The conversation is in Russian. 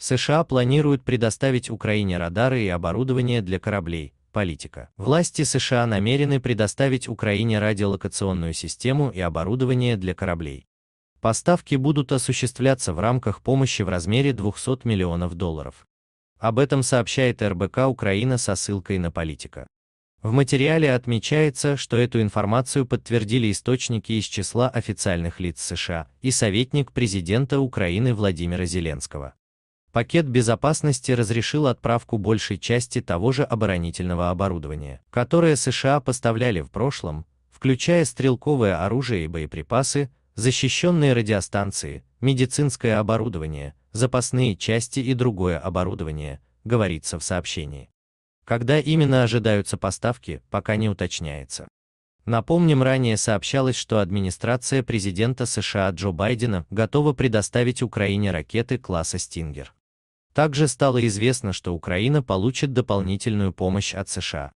США планируют предоставить Украине радары и оборудование для кораблей. Политика. Власти США намерены предоставить Украине радиолокационную систему и оборудование для кораблей. Поставки будут осуществляться в рамках помощи в размере 200 миллионов долларов. Об этом сообщает РБК Украина со ссылкой на политика. В материале отмечается, что эту информацию подтвердили источники из числа официальных лиц США и советник президента Украины Владимира Зеленского. Пакет безопасности разрешил отправку большей части того же оборонительного оборудования, которое США поставляли в прошлом, включая стрелковое оружие и боеприпасы, защищенные радиостанции, медицинское оборудование, запасные части и другое оборудование, говорится в сообщении. Когда именно ожидаются поставки, пока не уточняется. Напомним, ранее сообщалось, что администрация президента США Джо Байдена готова предоставить Украине ракеты класса «Стингер». Также стало известно, что Украина получит дополнительную помощь от США.